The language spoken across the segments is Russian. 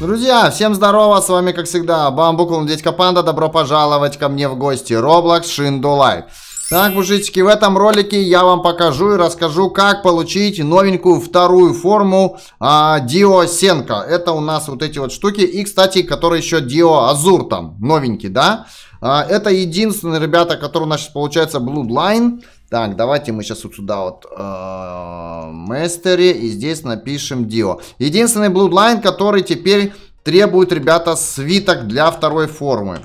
Друзья, всем здорово, с вами как всегда Бамбукл, Дядька Панда, добро пожаловать ко мне в гости, Roblox Шиндулай. Так, мужички, в этом ролике я вам покажу и расскажу, как получить новенькую вторую форму а, Дио Сенка. Это у нас вот эти вот штуки, и, кстати, который еще Дио Азур там, новенький, да? А, это единственный, ребята, который у нас сейчас получается Bloodline. Так, давайте мы сейчас вот сюда вот э, мастере и здесь напишем Дио. Единственный Bloodline, который теперь требует, ребята, свиток для второй формы.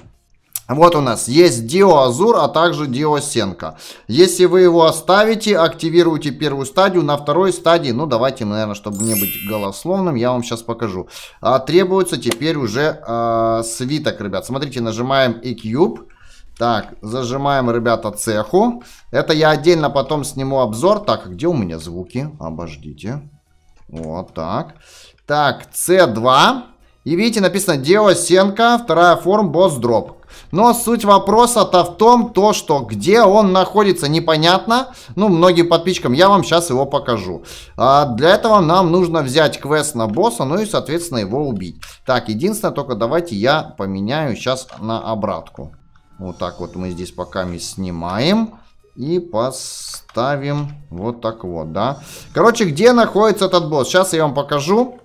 Вот у нас есть Дио Азур, а также Дио Сенка. Если вы его оставите, активируете первую стадию. На второй стадии, ну давайте, наверное, чтобы не быть голословным, я вам сейчас покажу. А, требуется теперь уже а, свиток, ребят. Смотрите, нажимаем E-Cube. Так, зажимаем, ребята, цеху. Это я отдельно потом сниму обзор. Так, а где у меня звуки? Обождите. Вот так. Так, С2. И видите, написано Диосенко, вторая форма босс дроп. Но суть вопроса-то в том, то, что где он находится, непонятно. Ну, многим подписчикам я вам сейчас его покажу. А для этого нам нужно взять квест на босса, ну и, соответственно, его убить. Так, единственное, только давайте я поменяю сейчас на обратку. Вот так вот мы здесь пока не снимаем. И поставим вот так вот, да. Короче, где находится этот босс? Сейчас я вам покажу.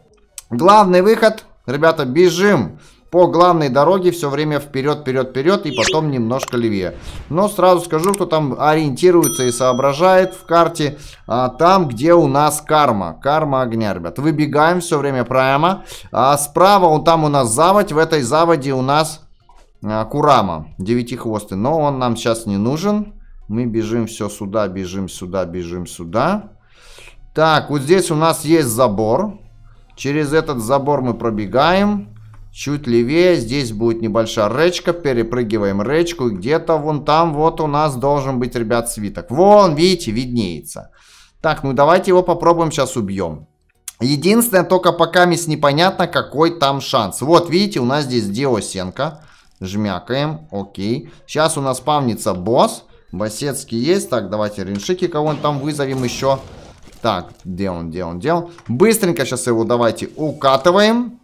Главный выход. Ребята, бежим по главной дороге все время вперед, вперед, вперед и потом немножко левее. Но сразу скажу, кто там ориентируется и соображает в карте, а, там, где у нас карма. Карма огня, ребят. Выбегаем все время прямо. А справа он там у нас заводь, в этой заводе у нас Э, Курама, девятихвостый, но он нам сейчас не нужен. Мы бежим все сюда, бежим сюда, бежим сюда. Так, вот здесь у нас есть забор. Через этот забор мы пробегаем. Чуть левее здесь будет небольшая речка. Перепрыгиваем речку. где-то вон там вот у нас должен быть, ребят, свиток. Вон, видите, виднеется. Так, ну давайте его попробуем сейчас убьем. Единственное, только пока мисс непонятно, какой там шанс. Вот, видите, у нас здесь диосенка. Жмякаем, окей. Сейчас у нас павнится босс. Басецкий есть. Так, давайте риншики кого-нибудь там вызовем еще. Так, где он, где он, где он? Быстренько сейчас его давайте укатываем.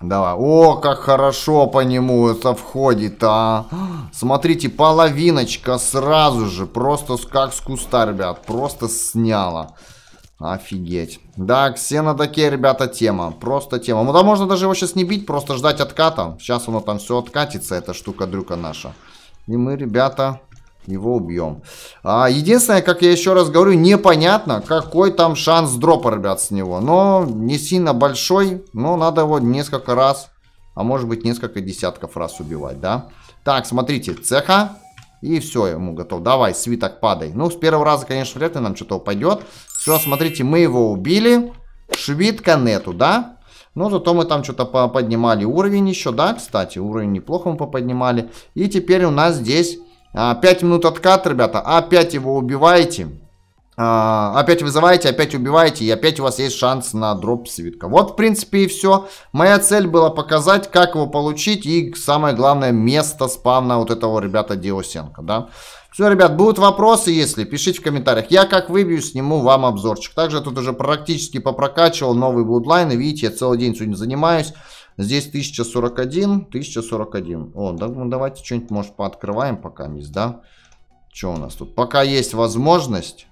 Давай. О, как хорошо по нему это входит, а. Смотрите, половиночка сразу же. Просто как с куста, ребят. Просто сняла. Офигеть. Да, Ксена такие, ребята, тема. Просто тема. Ну да можно даже его сейчас не бить, просто ждать отката. Сейчас оно там все откатится, эта штука-дрюка наша. И мы, ребята, его убьем. А, единственное, как я еще раз говорю, непонятно, какой там шанс дропа, ребят, с него. Но не сильно большой, но надо его несколько раз, а может быть несколько десятков раз убивать, да? Так, смотрите, цеха. И все, ему готов. Давай, свиток, падай. Ну, с первого раза, конечно, вряд ли нам что-то упадет. Все, смотрите, мы его убили. Швидко нету, да? Но зато мы там что-то поднимали уровень еще, да, кстати. Уровень неплохо мы поподнимали. И теперь у нас здесь а, 5 минут откат, ребята. Опять его убиваете. А, опять вызываете, опять убиваете, и опять у вас есть шанс на дроп свитка. Вот, в принципе, и все. Моя цель была показать, как его получить, и самое главное, место спавна вот этого ребята Диосенко, да. Все, ребят, будут вопросы, если, пишите в комментариях. Я как выбью, сниму вам обзорчик. Также тут уже практически попрокачивал новый блудлайн, и видите, я целый день сегодня занимаюсь. Здесь 1041, 1041. О, да, ну давайте что-нибудь, может, пооткрываем пока не да? Что у нас тут? Пока есть возможность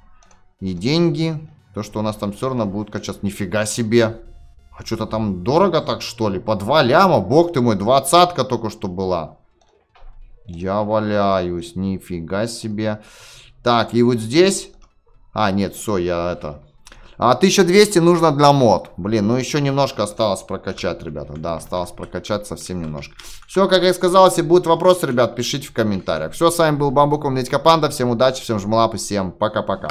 и деньги. То, что у нас там все равно будут качаться. Нифига себе. А что-то там дорого так, что ли? По 2 ляма? Бог ты мой, двадцатка только что была. Я валяюсь, нифига себе. Так, и вот здесь... А, нет, все, я это... А 1200 нужно для мод. Блин, ну еще немножко осталось прокачать, ребята. Да, осталось прокачать совсем немножко. Все, как я сказал, если будет вопросы, ребят, пишите в комментариях. Все, с вами был Бамбуков, Нитька Панда. Всем удачи, всем жмлап и всем пока-пока.